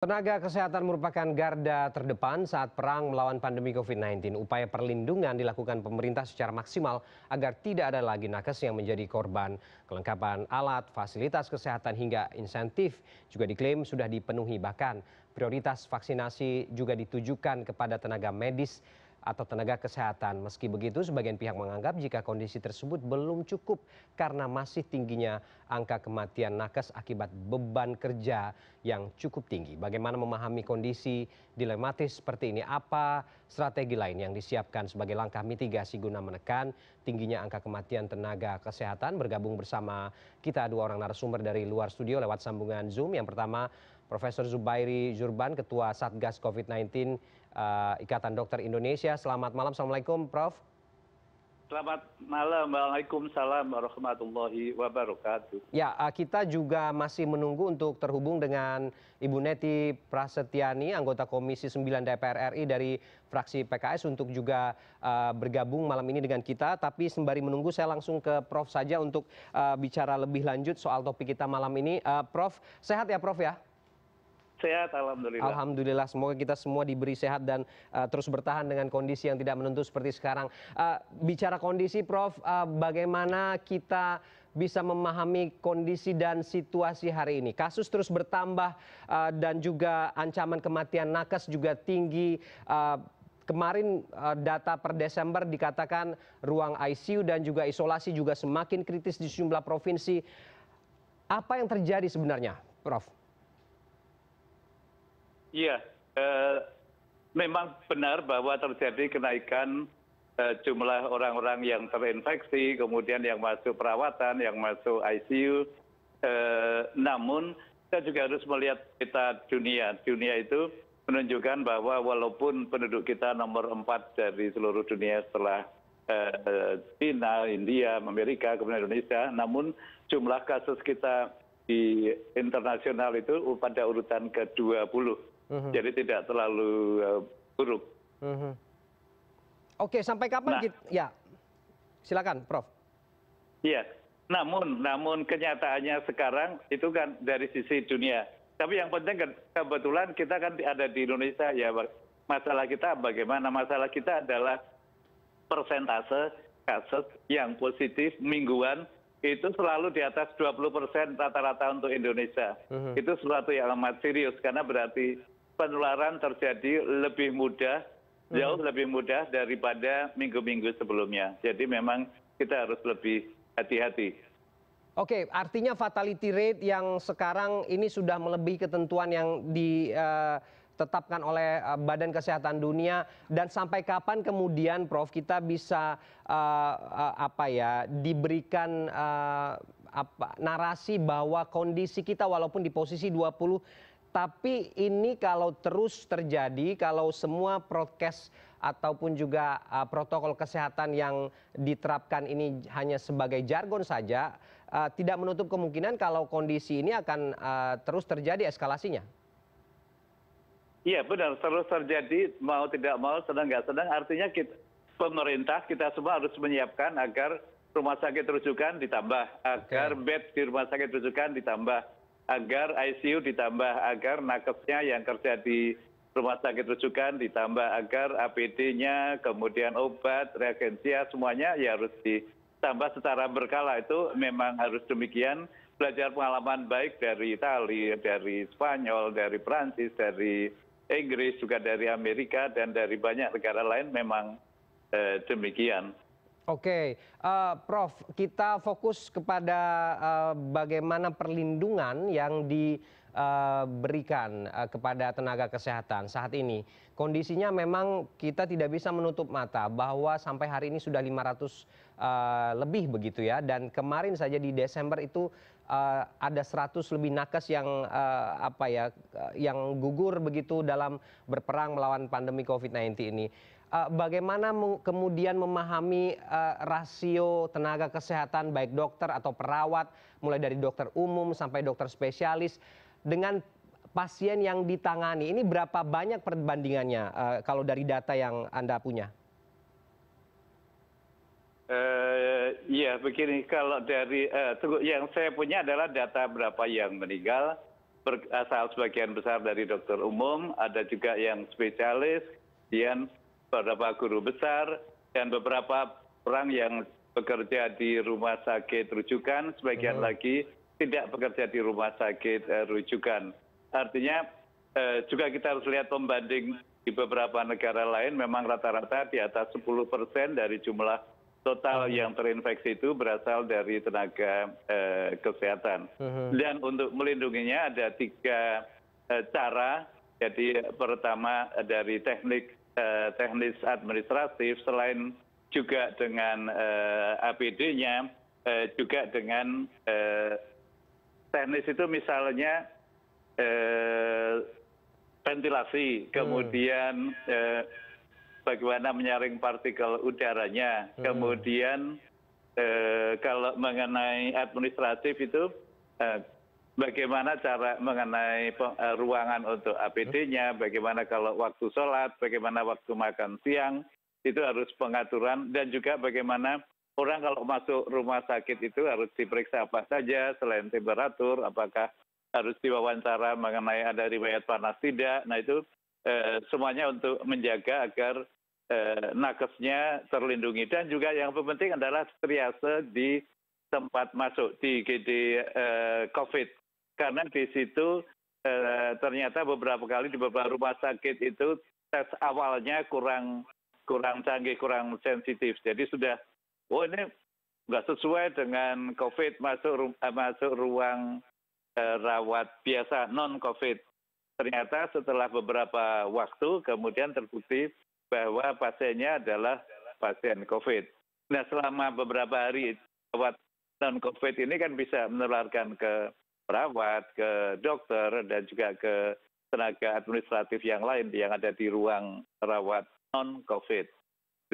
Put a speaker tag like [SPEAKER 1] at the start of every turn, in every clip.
[SPEAKER 1] Tenaga kesehatan merupakan garda terdepan saat perang melawan pandemi COVID-19. Upaya perlindungan dilakukan pemerintah secara maksimal agar tidak ada lagi nakes yang menjadi korban. Kelengkapan alat, fasilitas kesehatan hingga insentif juga diklaim sudah dipenuhi. Bahkan prioritas vaksinasi juga ditujukan kepada tenaga medis atau tenaga kesehatan meski begitu sebagian pihak menganggap jika kondisi tersebut belum cukup karena masih tingginya angka kematian nakes akibat beban kerja yang cukup tinggi bagaimana memahami kondisi dilematis seperti ini apa strategi lain yang disiapkan sebagai langkah mitigasi guna menekan tingginya angka kematian tenaga kesehatan bergabung bersama kita dua orang narasumber dari luar studio lewat sambungan zoom yang pertama Profesor Zubairi Jurban, Ketua Satgas COVID-19 Eh, ikatan dokter indonesia selamat malam assalamualaikum prof
[SPEAKER 2] Selamat malam, Waalaikumsalam warahmatullahi wabarakatuh.
[SPEAKER 1] Ya, eh, kita juga masih menunggu untuk terhubung dengan Ibu Neti Prasetyani, anggota Komisi 9 DPR RI dari fraksi PKS untuk juga uh, bergabung malam ini dengan kita. Tapi sembari menunggu, saya langsung ke Prof saja untuk uh, bicara lebih lanjut soal topik kita malam ini. Uh, Prof, sehat ya Prof ya?
[SPEAKER 2] sehat alhamdulillah
[SPEAKER 1] alhamdulillah semoga kita semua diberi sehat dan eh, terus bertahan dengan kondisi yang tidak menentu seperti sekarang eh, bicara kondisi prof eh, bagaimana kita bisa memahami kondisi dan situasi hari ini kasus terus bertambah dan juga ancaman kematian nakes juga tinggi Kemarin data per Desember dikatakan ruang ICU dan juga isolasi juga semakin kritis di sejumlah provinsi. Apa yang terjadi sebenarnya, Prof?
[SPEAKER 2] iya eh, memang benar bahwa terjadi kenaikan eh, jumlah orang orang yang terinfeksi kemudian yang masuk perawatan yang masuk icu eh, namun kita juga harus melihat peta dunia dunia itu menunjukkan bahwa walaupun penduduk kita nomor empat dari seluruh dunia setelah China, India, Amerika, kemudian Indonesia, namun jumlah kasus kita di internasional itu pada urutan ke puluh. Mhm. jadi tidak terlalu eh, buruk
[SPEAKER 1] mhm. oke sampai kapan nah. ya silakan prof
[SPEAKER 2] iya namun namun kenyataannya sekarang itu kan dari sisi dunia tapi yang penting kebetulan kita kan ada di Indonesia ya masalah kita bagaimana masalah kita adalah persentase kasus yang positif mingguan itu selalu di atas 20 persen rata-rata untuk Indonesia. Mhm. Itu sesuatu yang amat serius karena berarti penularan terjadi lebih mudah hmm. jauh lebih mudah daripada minggu minggu sebelumnya jadi memang kita harus lebih hati hati
[SPEAKER 1] oke artinya fatality rate yang sekarang ini sudah melebihi ketentuan yang ditetapkan eh, oleh eh, badan kesehatan dunia dan sampai kapan kemudian prof kita bisa eh, apa ya diberikan narasi bahwa kondisi kita walaupun di posisi 20 tapi ini kalau terus terjadi kalau semua prokes ataupun juga ah, protokol kesehatan yang diterapkan ini hanya sebagai jargon saja ah, tidak menutup kemungkinan kalau kondisi ini akan ah, terus terjadi eskalasinya
[SPEAKER 2] Iya benar terus terjadi mau tidak mau senang nggak senang artinya kita, pemerintah kita semua harus menyiapkan agar rumah sakit rujukan ditambah agar okay. bed di rumah sakit rujukan ditambah agar icu ditambah agar nakesnya yang kerja di rumah sakit rujukan ditambah agar apd nya kemudian obat reagensia semuanya ya harus ditambah secara berkala itu memang harus demikian belajar pengalaman baik dari itali dari spanyol dari Prancis dari inggris juga dari amerika dan dari banyak negara lain memang eh, demikian
[SPEAKER 1] oke eh, prof kita fokus kepada eh, bagaimana perlindungan yang diberikan eh, kepada tenaga kesehatan saat ini kondisinya memang kita tidak bisa menutup mata bahwa sampai hari ini sudah lima ratus lebih begitu ya dan kemarin saja di desember itu ada seratus lebih nakes yang apa ya, yang gugur begitu dalam berperang melawan pandemi covid 19 ini Eh, bagaimana kemudian memahami eh, rasio tenaga kesehatan baik dokter atau perawat mulai dari dokter umum sampai dokter spesialis dengan pasien yang ditangani ini berapa banyak perbandingannya eh, kalau dari data yang anda punya
[SPEAKER 2] Iya, begini kalau dari yang saya punya adalah data berapa yang meninggal berasal sebagian besar dari dokter umum, ada juga yang spesialis, kemudian beberapa guru besar dan beberapa orang yang bekerja di rumah sakit rujukan sebagian lagi tidak bekerja di rumah sakit eh, rujukan artinya eh, juga kita harus lihat pembanding di beberapa negara lain memang rata-rata di atas 10 persen dari jumlah total hmm. yang terinfeksi itu berasal dari tenaga eh, kesehatan hmm. dan untuk melindunginya ada tiga cara jadi pertama dari teknik Eh, teknis administratif selain juga dengan eh, apd nya eh, juga dengan teknis itu misalnya ventilasi hmm. kemudian bagaimana menyaring partikel udaranya hmm. kemudian kalau mengenai administratif itu bagaimana cara mengenai eh, ruangan untuk apd nya bagaimana kalau waktu sholat bagaimana waktu makan siang itu harus pengaturan dan juga bagaimana orang kalau masuk rumah sakit itu harus diperiksa apa saja selain temperatur apakah harus diwawancara mengenai ada riwayat panas tidak nah itu eh, semuanya untuk menjaga agar eh, nakesnya terlindungi dan juga yang penting adalah triase di tempat masuk di GD eh, COVID karena di situ eh, ternyata beberapa kali di beberapa rumah sakit itu tes awalnya kurang kurang canggih kurang sensitif jadi sudah oh ini nggak sesuai dengan covid masuk eh, ruang eh, rawat biasa non covid ternyata setelah beberapa waktu kemudian terbukti bahwa pasiennya adalah pasien covid nah selama beberapa hari rawat non covid ini kan bisa menularkan ke perawat ke dokter dan juga ke tenaga administratif yang lain yang ada di ruang rawat non covid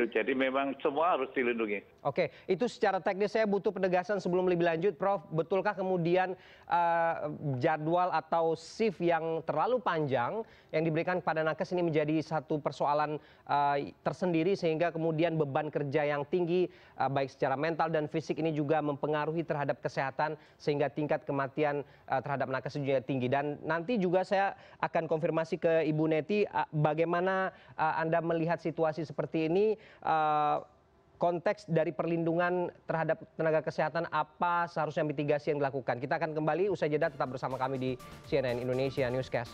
[SPEAKER 2] jadi memang semua harus dilindungi
[SPEAKER 1] oke itu secara teknis saya butuh penegasan sebelum lebih lanjut prof betulkah kemudian eh, jadwal atau shift yang terlalu panjang yang diberikan kepada nakes ini menjadi satu persoalan eh, tersendiri sehingga kemudian beban kerja yang tinggi eh, baik secara mental dan fisik ini juga mempengaruhi terhadap kesehatan sehingga tingkat kematian terhadap nakes juga tinggi dan nanti juga saya akan konfirmasi ke ibu neti bagaimana anda melihat situasi seperti ini Eh, konteks dari perlindungan terhadap tenaga kesehatan apa seharusnya mitigasi yang dilakukan kita akan kembali usai jeda tetap bersama kami di cnn indonesia newscast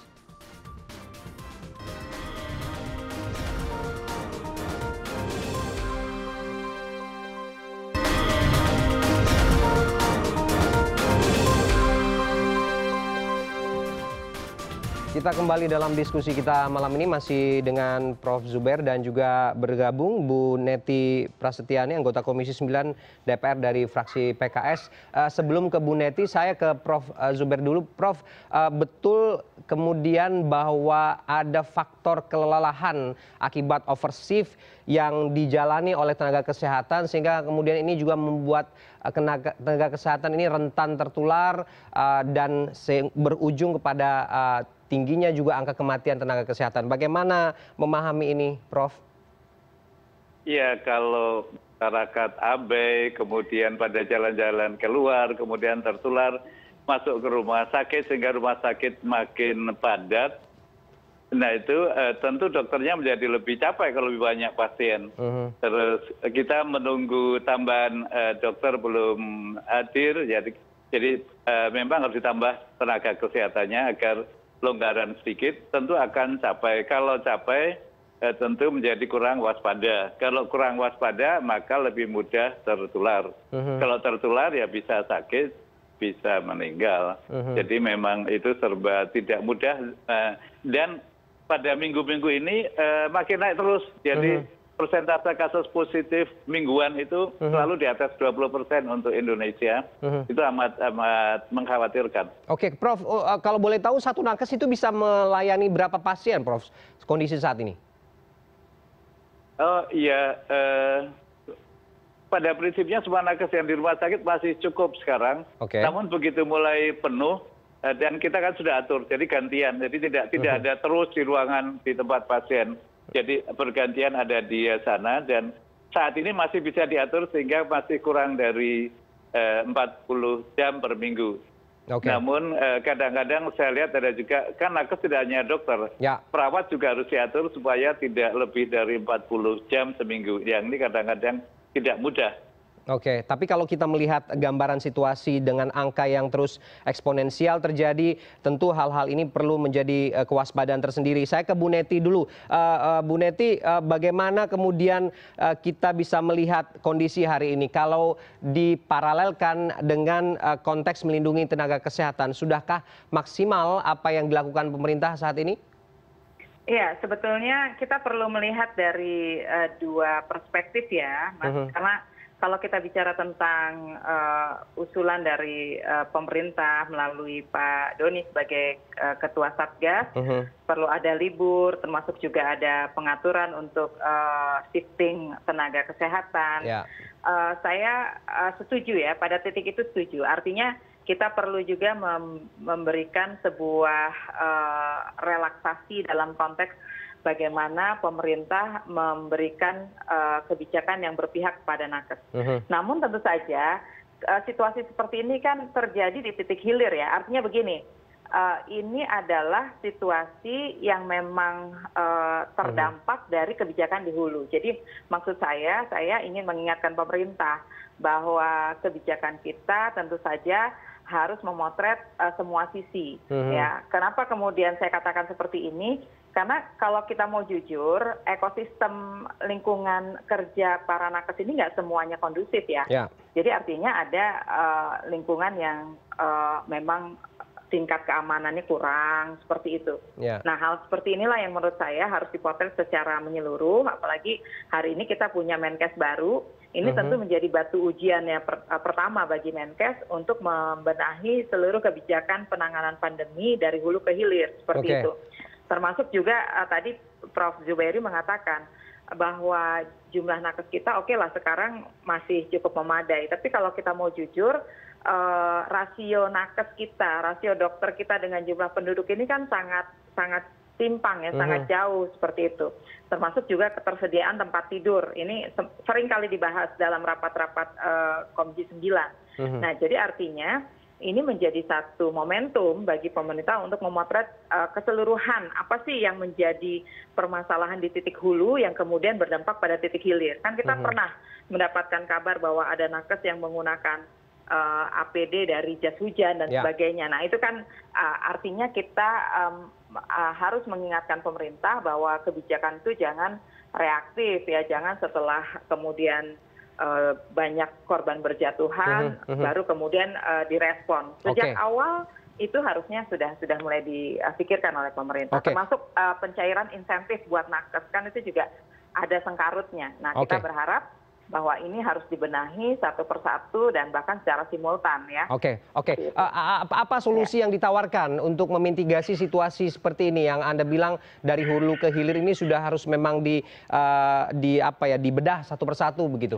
[SPEAKER 1] Kita kembali dalam diskusi kita malam ini masih dengan Prof. Zuber dan juga bergabung Bu Neti Prasetyani, anggota Komisi 9 DPR dari fraksi PKS. Eh, sebelum ke Bu Neti, saya ke Prof. Eh, Zuber dulu. Prof, eh, betul kemudian bahwa ada faktor kelelahan akibat overshift yang dijalani oleh tenaga kesehatan sehingga kemudian ini juga membuat tenaga kesehatan ini rentan tertular dan berujung kepada tingginya juga angka kematian tenaga kesehatan bagaimana memahami ini prof
[SPEAKER 2] ya kalau masyarakat abai kemudian pada jalan jalan keluar kemudian tertular masuk ke rumah sakit sehingga rumah sakit makin padat nah itu eh, tentu dokternya menjadi lebih capek kalau lebih banyak pasien mhm. terus kita menunggu tambahan eh, dokter belum hadir jadi eh, memang harus ditambah tenaga kesehatannya agar longgaran sedikit tentu akan capai kalau capai eh, tentu menjadi kurang waspada kalau kurang waspada maka lebih mudah tertular mhm. kalau tertular ya bisa sakit bisa meninggal mhm. jadi memang itu serba tidak mudah eh, dan pada minggu minggu ini eh, makin naik terus jadi mhm persentase kasus positif mingguan itu mhm. selalu di atas dua puluh persen untuk Indonesia mhm. itu amat amat mengkhawatirkan.
[SPEAKER 1] Oke, Prof, oh, eh, kalau boleh tahu satu nakes itu bisa melayani berapa pasien, Prof? Kondisi saat ini?
[SPEAKER 2] Oh iya, eh, pada prinsipnya semua nakes yang di rumah sakit masih cukup sekarang. Oke. Namun begitu mulai penuh eh, dan kita kan sudah atur, jadi gantian, jadi tidak tidak mhm. ada terus di ruangan di tempat pasien jadi bergantian ada di sana dan saat ini masih bisa diatur sehingga masih kurang dari eh, empat puluh jam per minggu
[SPEAKER 1] namun
[SPEAKER 2] eh, kadang kadang saya lihat ada juga kan nakes tidak hanya dokter ya. perawat juga harus diatur supaya tidak lebih dari empat puluh jam seminggu yang ini kadang kadang tidak mudah
[SPEAKER 1] oke tapi kalau kita melihat gambaran situasi dengan angka yang terus eksponensial terjadi tentu hal hal ini perlu menjadi eh, kewaspadaan tersendiri saya ke bu neti dulu eh, eh, bu neti bagaimana kemudian kita bisa melihat kondisi hari ini kalau diparalelkan dengan konteks melindungi tenaga kesehatan sudahkah maksimal apa yang dilakukan pemerintah saat ini
[SPEAKER 3] ya sebetulnya kita perlu melihat dari dua perspektif ya mhm. karena kalau kita bicara tentang eh, usulan dari eh, pemerintah melalui pak doni sebagai eh, ketua satgas mm-hmm. perlu ada libur termasuk juga ada pengaturan untuk shifting tenaga kesehatan ya. saya setuju ya pada titik itu setuju artinya kita perlu juga memberikan sebuah relaksasi dalam konteks bagaimana pemerintah memberikan eh, kebijakan yang berpihak kepada nakes mm-hmm. namun tentu saja eh, situasi seperti ini kan terjadi di titik hilir ya artinya begini eh, ini adalah situasi yang memang terdampak mm-hmm. dari kebijakan di hulu jadi maksud saya saya ingin mengingatkan pemerintah bahwa kebijakan kita tentu saja harus memotret semua sisi mm-hmm. ya kenapa kemudian saya katakan seperti ini karena kalau kita mau jujur ekosistem lingkungan kerja para nakes ini nggak semuanya kondusif ya, ya. jadi artinya ada eh, lingkungan yang eh, memang tingkat keamanannya kurang seperti itu. Yeah. Nah hal seperti inilah yang menurut saya harus dipotret secara menyeluruh. Apalagi hari ini kita punya Menkes baru. Ini mm-hmm. tentu menjadi batu ujian yang per, eh, pertama bagi Menkes untuk membenahi seluruh kebijakan penanganan pandemi dari hulu ke hilir seperti okay. itu termasuk juga eh, tadi prof zubairi mengatakan bahwa jumlah nakes kita oke lah sekarang masih cukup memadai tapi kalau kita mau jujur eh, rasio nakes kita rasio dokter kita dengan jumlah penduduk ini kan sangat sangat timpang ya sangat mhm. jauh seperti itu termasuk juga ketersediaan tempat tidur ini sering kali dibahas dalam rapat-rapat eh, komisi 9 mhm. nah jadi artinya ini menjadi satu momentum bagi pemerintah untuk memotret eh, keseluruhan apa sih yang menjadi permasalahan di titik hulu yang kemudian berdampak pada titik hilir. Kan kita mm-hmm. pernah mendapatkan kabar bahwa ada nakes yang menggunakan uh, eh, APD dari jas hujan dan ya. sebagainya. Nah itu kan uh, artinya kita um, uh, harus mengingatkan pemerintah bahwa kebijakan itu jangan reaktif ya, jangan setelah kemudian Eh, banyak korban berjatuhan mhm, mhm. baru kemudian eh, direspon sejak awal itu harusnya sudah sudah mulai dipikirkan oleh pemerintah termasuk eh, pencairan insentif buat nakes kan itu juga ada sengkarutnya nah kita berharap bahwa ini harus dibenahi satu persatu dan bahkan secara simultan ya.
[SPEAKER 1] Oke, oke. Gitu. Apa solusi ya. yang ditawarkan untuk memitigasi situasi seperti ini yang Anda bilang dari hulu ke hilir ini sudah harus memang di di apa ya dibedah satu persatu begitu?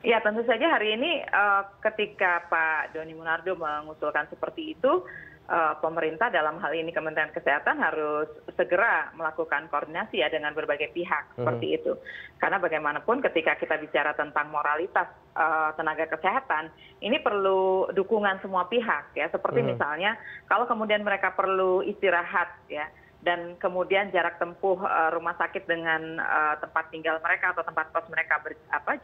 [SPEAKER 3] ya tentu saja hari ini eh, ketika pak doni munardo mengusulkan seperti itu eh, pemerintah dalam hal ini kementerian kesehatan harus segera melakukan koordinasi ya dengan berbagai pihak hmm. seperti itu karena bagaimanapun ketika kita bicara tentang moralitas eh, tenaga kesehatan ini perlu dukungan semua pihak ya seperti hmm. misalnya kalau kemudian mereka perlu istirahat ya dan kemudian jarak tempuh eh, rumah sakit dengan eh, tempat tinggal mereka atau tempat kos mereka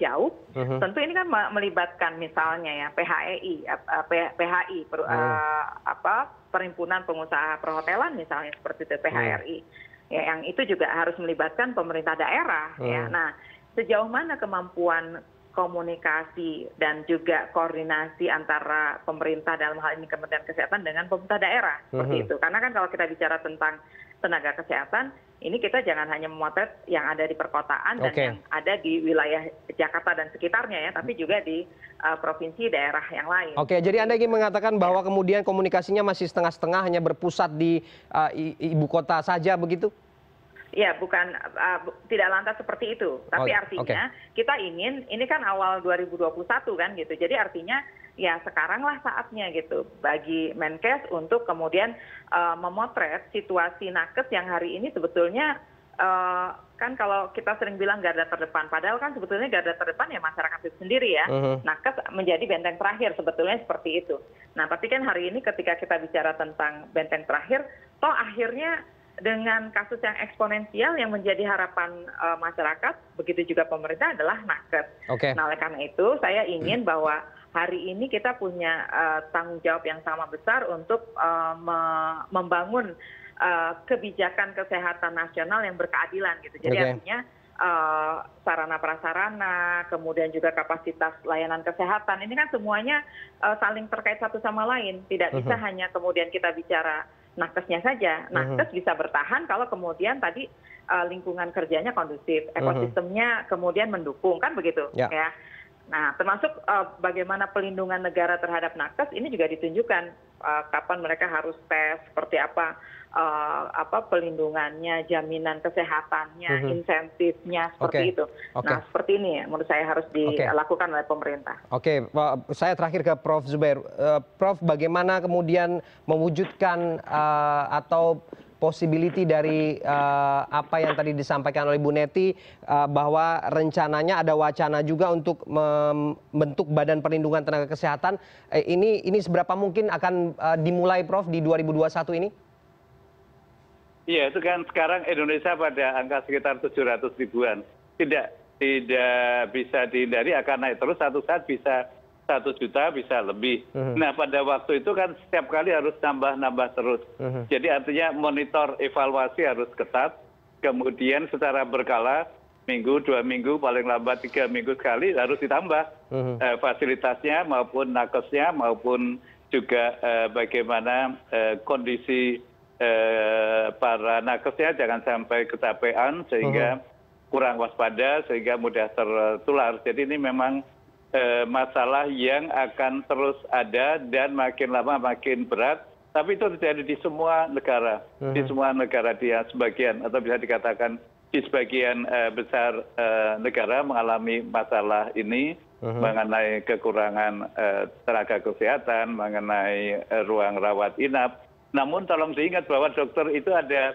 [SPEAKER 3] jauh mhm. tentu ini kan melibatkan misalnya ya phi e eh, mhm. perhimpunan pengusaha perhotelan misalnya seperti itu mhm. phri ya, yang itu juga harus melibatkan pemerintah daerah ya. nah sejauh mana kemampuan komunikasi dan juga koordinasi antara pemerintah dalam hal ini kementerian kesehatan dengan pemerintah daerah seperti itu karena kan kalau kita bicara tentang tenaga kesehatan ini kita jangan hanya memotret yang ada di perkotaan dan yang ada di wilayah Jakarta dan sekitarnya ya, tapi juga di uh, provinsi daerah yang lain.
[SPEAKER 1] Oke, jadi Anda ingin mengatakan ya. bahwa kemudian komunikasinya masih setengah-setengah hanya berpusat di uh, ibu kota saja begitu?
[SPEAKER 3] Ya, bukan uh, bu, tidak lantas seperti itu. Tapi oh, artinya okay. kita ingin ini kan awal 2021 kan gitu. Jadi artinya ya sekaranglah saatnya gitu bagi menkes untuk kemudian eh, memotret situasi nakes yang hari ini sebetulnya eh, kan kalau kita sering bilang garda terdepan padahal kan sebetulnya garda terdepan ya masyarakat itu sendiri ya uh-huh. nakes menjadi benteng terakhir sebetulnya seperti itu nah tapi kan hari ini ketika kita bicara tentang benteng terakhir toh akhirnya dengan kasus yang eksponensial yang menjadi harapan eh, masyarakat begitu juga pemerintah adalah nakes nah oleh karena itu saya ingin bahwa hari ini kita punya eh, tanggung jawab yang sama besar untuk eh, membangun eh, kebijakan kesehatan nasional yang berkeadilan gitu jadi artinya sarana prasarana kemudian juga kapasitas layanan kesehatan ini kan semuanya saling terkait satu sama lain tidak uh-huh. bisa hanya kemudian kita bicara nakesnya saja uh-huh. nakes bisa bertahan kalau kemudian tadi lingkungan kerjanya kondusif uh-huh. ekosistemnya kemudian mendukung kan begitu ya, ya nah termasuk eh, bagaimana pelindungan negara terhadap nakes ini juga ditunjukkan eh, kapan mereka harus tes seperti apa eh, apa pelindungannya jaminan kesehatannya mhm. insentifnya seperti itu nah seperti ini menurut saya harus dilakukan oleh pemerintah
[SPEAKER 1] oke saya terakhir ke prof zubair prof bagaimana kemudian mewujudkan atau possibility dari eh, apa yang tadi disampaikan oleh bu neti eh, bahwa rencananya ada wacana juga untuk membentuk badan perlindungan tenaga kesehatan eh, ini ini seberapa mungkin akan dimulai prof di 2021 ini
[SPEAKER 2] Iya itu kan sekarang Indonesia pada angka sekitar 700 ribuan. Tidak tidak bisa dihindari akan naik terus satu saat bisa satu juta bisa lebih hmm. nah pada waktu itu kan setiap kali harus nambah nambah terus hmm. jadi artinya monitor evaluasi harus ketat kemudian secara berkala minggu dua minggu paling lambat tiga minggu sekali harus ditambah hmm. eh, fasilitasnya maupun nakesnya maupun juga eh, bagaimana eh, kondisi para nakesnya jangan sampai kecapean sehingga kurang waspada sehingga mudah tertular jadi ini memang Eh, masalah yang akan terus ada dan makin lama makin berat tapi itu terjadi di semua negara di mhm. semua negara dia sebagian atau bisa dikatakan di sebagian eh, besar eh, negara mengalami masalah ini mhm. mengenai kekurangan tenaga kesehatan mengenai ruang rawat inap namun tolong diingat bahwa dokter itu ada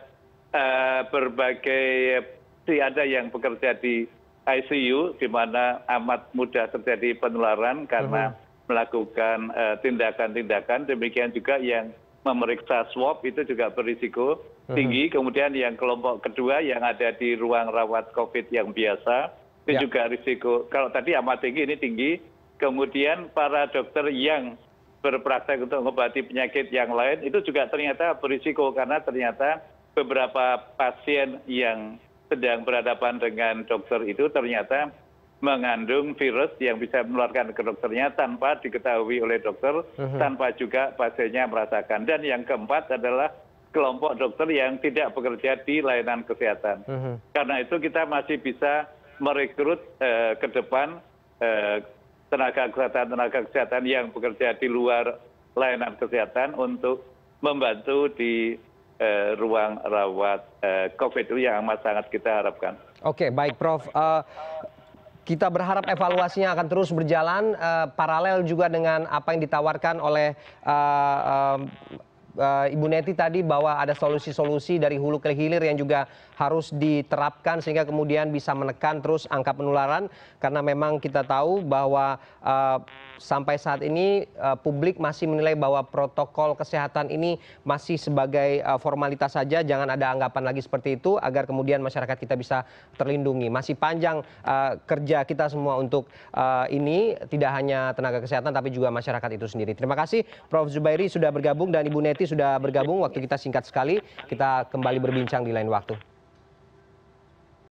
[SPEAKER 2] berbagai si ada yang bekerja di icu di mana amat mudah terjadi penularan karena melakukan eh, tindakan tindakan demikian juga yang memeriksa swab itu juga berisiko tinggi kemudian yang kelompok kedua yang ada di ruang rawat covid yang biasa itu ya. juga risiko kalau tadi amat tinggi ini tinggi kemudian para dokter yang berpraktek untuk mengobati penyakit yang lain itu juga ternyata berisiko karena ternyata beberapa pasien yang sedang berhadapan dengan dokter itu ternyata mengandung virus yang bisa menularkan ke dokternya tanpa diketahui oleh dokter, mhm. tanpa juga pasiennya merasakan. Dan yang keempat adalah kelompok dokter yang tidak bekerja di layanan kesehatan. Mhm. Karena itu kita masih bisa merekrut eh, ke depan eh, tenaga kesehatan tenaga kesehatan yang bekerja di luar layanan kesehatan untuk membantu di Eh, ruang rawat eh, covid yang amat sangat kita harapkan
[SPEAKER 1] oke baik prof eh, kita berharap evaluasinya akan terus berjalan paralel juga dengan apa yang ditawarkan oleh Eh, Ibu Neti tadi bahwa ada solusi-solusi dari hulu ke hilir yang juga harus diterapkan sehingga kemudian bisa menekan terus angka penularan karena memang kita tahu bahwa eh, sampai saat ini eh, publik masih menilai bahwa protokol kesehatan ini masih sebagai formalitas saja jangan ada anggapan lagi seperti itu agar kemudian masyarakat kita bisa terlindungi masih panjang kerja kita semua untuk ini tidak hanya tenaga kesehatan tapi juga masyarakat itu sendiri terima kasih Prof Zubairi sudah bergabung dan Ibu Neti sudah bergabung waktu kita singkat sekali kita kembali berbincang di lain waktu